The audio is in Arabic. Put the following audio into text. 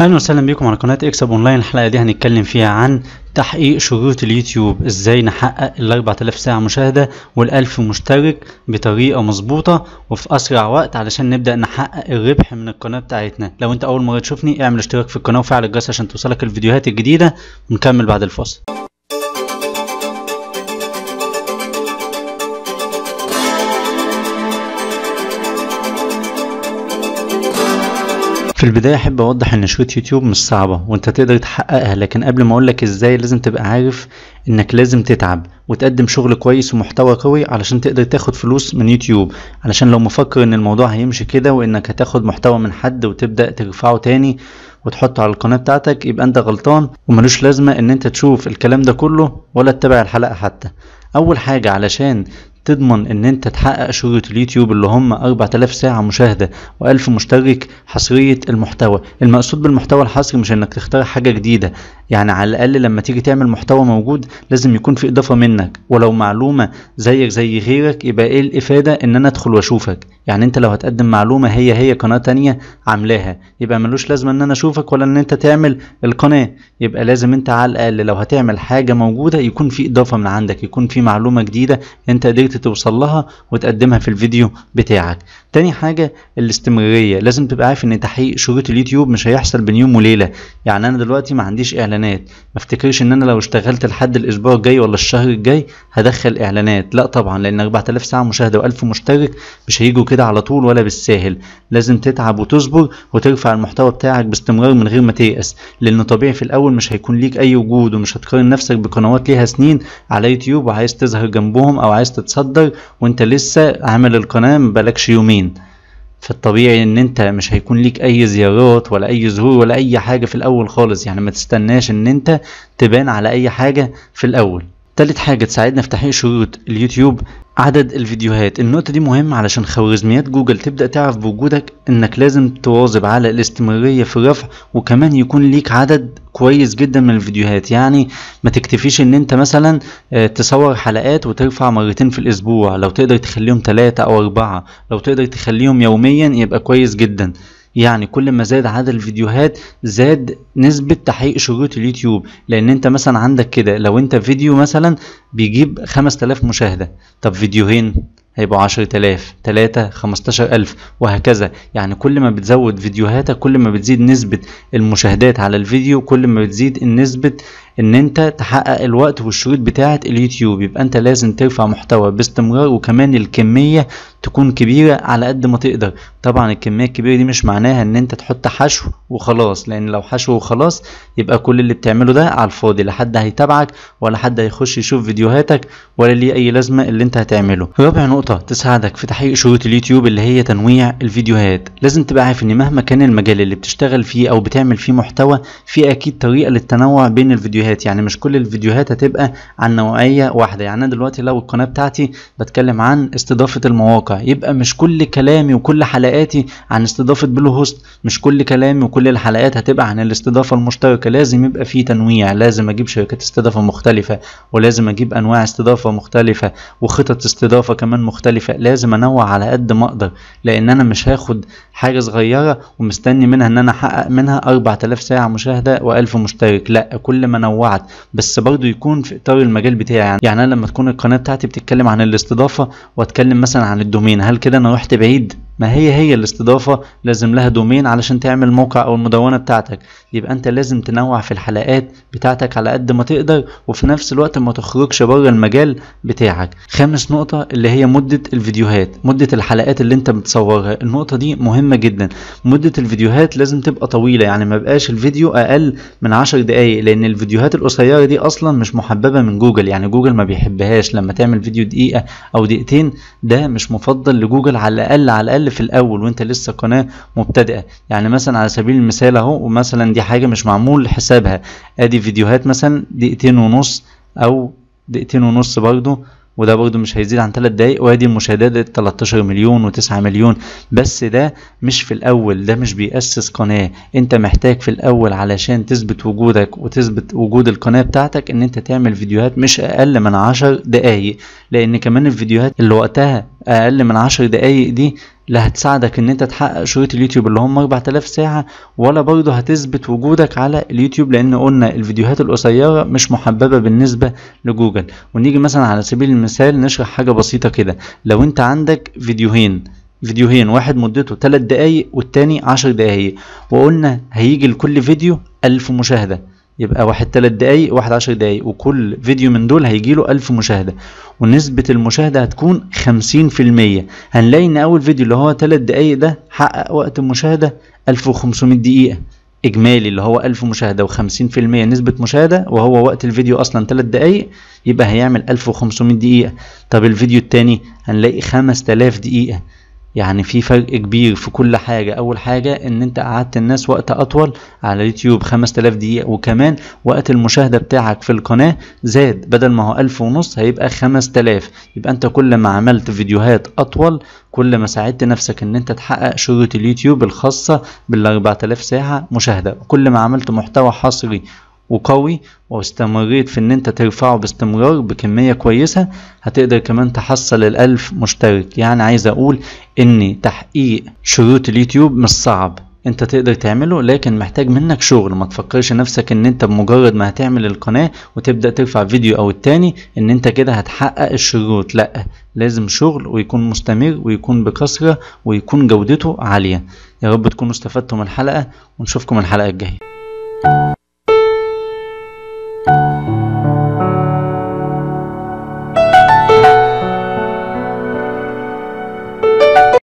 اهلا وسهلا بكم على قناه اكسب اونلاين الحلقه دي هنتكلم فيها عن تحقيق شروط اليوتيوب ازاي نحقق ال 4000 ساعه مشاهده وال 1000 مشترك بطريقه مظبوطه وفي اسرع وقت علشان نبدا نحقق الربح من القناه بتاعتنا لو انت اول مره تشوفني اعمل اشتراك في القناه وفعل الجرس عشان توصلك الفيديوهات الجديده ونكمل بعد الفاصل في البداية أحب أوضح إن شوية يوتيوب مش صعبة وأنت تقدر تحققها لكن قبل ما أقولك إزاي لازم تبقى عارف إنك لازم تتعب وتقدم شغل كويس ومحتوى قوي علشان تقدر تاخد فلوس من يوتيوب علشان لو مفكر إن الموضوع هيمشي كده وإنك هتاخد محتوى من حد وتبدأ ترفعه تاني وتحطه على القناة بتاعتك يبقى أنت غلطان وملوش لازمة إن أنت تشوف الكلام ده كله ولا تتابع الحلقة حتى أول حاجة علشان تضمن ان انت تحقق شهرة اليوتيوب اللي هم 4000 ساعة مشاهدة و1000 مشترك حصرية المحتوى المقصود بالمحتوى الحصري مش انك تختار حاجة جديدة يعني على الاقل لما تيجي تعمل محتوى موجود لازم يكون في اضافة منك ولو معلومة زيك زي غيرك يبقى ايه الافادة ان انا ادخل واشوفك يعني انت لو هتقدم معلومة هي هي قناة تانية عاملاها يبقى ملوش لازمة ان انا اشوفك ولا ان انت تعمل القناة يبقى لازم انت على الاقل لو هتعمل حاجة موجودة يكون في اضافة من عندك يكون في معلومة جديدة انت قدرت انت توصل لها وتقدمها في الفيديو بتاعك تاني حاجة الاستمرارية لازم تبقى عارف ان تحقيق شروط اليوتيوب مش هيحصل بين يوم وليلة يعني انا دلوقتي ما عنديش اعلانات ما افتكرش ان انا لو اشتغلت لحد الاسبوع الجاي ولا الشهر الجاي هدخل اعلانات لا طبعا لان 4000 ساعة مشاهدة و1000 مشترك مش هيجوا كده على طول ولا بالساهل لازم تتعب وتصبر وترفع المحتوى بتاعك باستمرار من غير ما تيأس لان طبيعي في الاول مش هيكون ليك اي وجود ومش هتقارن نفسك بقنوات ليها سنين على يوتيوب وعايز تظهر جنبهم او عايز تتصدر هتتقدر وانت لسه عامل القناه مبالكش يومين فالطبيعي ان انت مش هيكون ليك اي زيارات ولا اي ظهور ولا اي حاجه في الاول خالص يعني ما تستناش ان انت تبان على اي حاجه في الاول تالت حاجة تساعدنا في تحقيق شروط اليوتيوب عدد الفيديوهات النقطة دي مهمة علشان خوارزميات جوجل تبدأ تعرف بوجودك انك لازم تواظب على الاستمرارية في الرفع وكمان يكون ليك عدد كويس جدا من الفيديوهات يعني ما تكتفيش ان انت مثلا آه، تصور حلقات وترفع مرتين في الاسبوع لو تقدر تخليهم ثلاثة او اربعة لو تقدر تخليهم يوميا يبقى كويس جدا يعني كل ما زاد عدد الفيديوهات زاد نسبة تحقيق شروط اليوتيوب لان انت مثلا عندك كده لو انت فيديو مثلا بيجيب 5000 مشاهدة طب فيديوهين هيبقوا 10000 3 15000 وهكذا يعني كل ما بتزود فيديوهاتك كل ما بتزيد نسبة المشاهدات على الفيديو كل ما بتزيد النسبة ان انت تحقق الوقت والشروط بتاعة اليوتيوب يبقى انت لازم ترفع محتوى باستمرار وكمان الكمية تكون كبيرة على قد ما تقدر طبعا الكمية الكبيرة دي مش معناها ان انت تحط حشو وخلاص لان لو حشو وخلاص يبقى كل اللي بتعمله ده على الفاضي لا حد هيتابعك ولا حد هيخش يشوف فيديوهاتك ولا ليه اي لازمة اللي انت هتعمله رابع نقطة نقطة تساعدك في تحقيق شروط اليوتيوب اللي هي تنويع الفيديوهات لازم تبقى عارف ان مهما كان المجال اللي بتشتغل فيه او بتعمل فيه محتوى في اكيد طريقة للتنوع بين الفيديوهات يعني مش كل الفيديوهات هتبقى عن نوعية واحدة يعني انا دلوقتي لو القناة بتاعتي بتكلم عن استضافة المواقع يبقى مش كل كلامي وكل حلقاتي عن استضافة بلو هوست مش كل كلامي وكل الحلقات هتبقى عن الاستضافة المشتركة لازم يبقى في تنويع لازم اجيب شركات استضافة مختلفة ولازم اجيب انواع استضافة مختلفة وخطط استضافة كمان مختلفة مختلفة لازم انوع على قد ما اقدر لان انا مش هاخد حاجة صغيرة ومستني منها ان انا احقق منها 4000 ساعة مشاهدة و1000 مشترك لا كل ما نوعت بس برضو يكون في اطار المجال بتاعي يعني, يعني انا لما تكون القناة بتاعتي بتتكلم عن الاستضافة واتكلم مثلا عن الدومين هل كده انا رحت بعيد ما هي هي الاستضافة لازم لها دومين علشان تعمل موقع أو المدونة بتاعتك يبقى أنت لازم تنوع في الحلقات بتاعتك على قد ما تقدر وفي نفس الوقت ما تخرجش بره المجال بتاعك خامس نقطة اللي هي مدة الفيديوهات مدة الحلقات اللي أنت بتصورها النقطة دي مهمة جدا مدة الفيديوهات لازم تبقى طويلة يعني ما بقاش الفيديو أقل من 10 دقايق لأن الفيديوهات القصيرة دي أصلا مش محببة من جوجل يعني جوجل ما بيحبهاش لما تعمل فيديو دقيقة أو دقيقتين ده مش مفضل لجوجل على الأقل على الأقل الاقل في الاول وانت لسه قناه مبتدئه يعني مثلا على سبيل المثال اهو ومثلا دي حاجه مش معمول حسابها ادي فيديوهات مثلا دقيقتين ونص او دقيقتين ونص برضه وده برضه مش هيزيد عن 3 دقايق وادي المشاهدات 13 مليون و9 مليون بس ده مش في الاول ده مش بيأسس قناه انت محتاج في الاول علشان تثبت وجودك وتثبت وجود القناه بتاعتك ان انت تعمل فيديوهات مش اقل من 10 دقايق لان كمان الفيديوهات اللي وقتها اقل من عشر دقايق دي لا هتساعدك ان انت تحقق شروط اليوتيوب اللي هم 4000 ساعة ولا برضه هتثبت وجودك على اليوتيوب لان قلنا الفيديوهات القصيرة مش محببة بالنسبة لجوجل ونيجي مثلا على سبيل المثال نشرح حاجة بسيطة كده لو انت عندك فيديوهين فيديوهين واحد مدته 3 دقايق والتاني 10 دقايق وقلنا هيجي لكل فيديو 1000 مشاهدة يبقى واحد تلات دقايق واحد عشر دقايق وكل فيديو من دول هيجيله 1000 مشاهدة ونسبة المشاهدة هتكون 50% هنلاقي ان اول فيديو اللي هو تلات دقايق ده حقق وقت المشاهدة 1500 دقيقة اجمالي اللي هو 1000 مشاهدة و50% نسبة مشاهدة وهو وقت الفيديو اصلا تلات دقايق يبقى هيعمل 1500 دقيقة طب الفيديو التاني هنلاقي 5000 دقيقة يعني في فرق كبير في كل حاجة أول حاجة إن أنت قعدت الناس وقت أطول على اليوتيوب 5000 دقيقة وكمان وقت المشاهدة بتاعك في القناة زاد بدل ما هو ألف ونص هيبقى 5000 يبقى أنت كل ما عملت فيديوهات أطول كل ما ساعدت نفسك إن أنت تحقق شروط اليوتيوب الخاصة بال 4000 ساعة مشاهدة كل ما عملت محتوى حصري وقوي واستمريت في ان انت ترفعه باستمرار بكمية كويسة هتقدر كمان تحصل الالف مشترك يعني عايز اقول ان تحقيق شروط اليوتيوب مش صعب انت تقدر تعمله لكن محتاج منك شغل ما تفكرش نفسك ان انت بمجرد ما هتعمل القناة وتبدأ ترفع فيديو او التاني ان انت كده هتحقق الشروط لا لازم شغل ويكون مستمر ويكون بكثرة ويكون جودته عالية يا رب تكونوا استفدتوا من الحلقة ونشوفكم الحلقة الجاية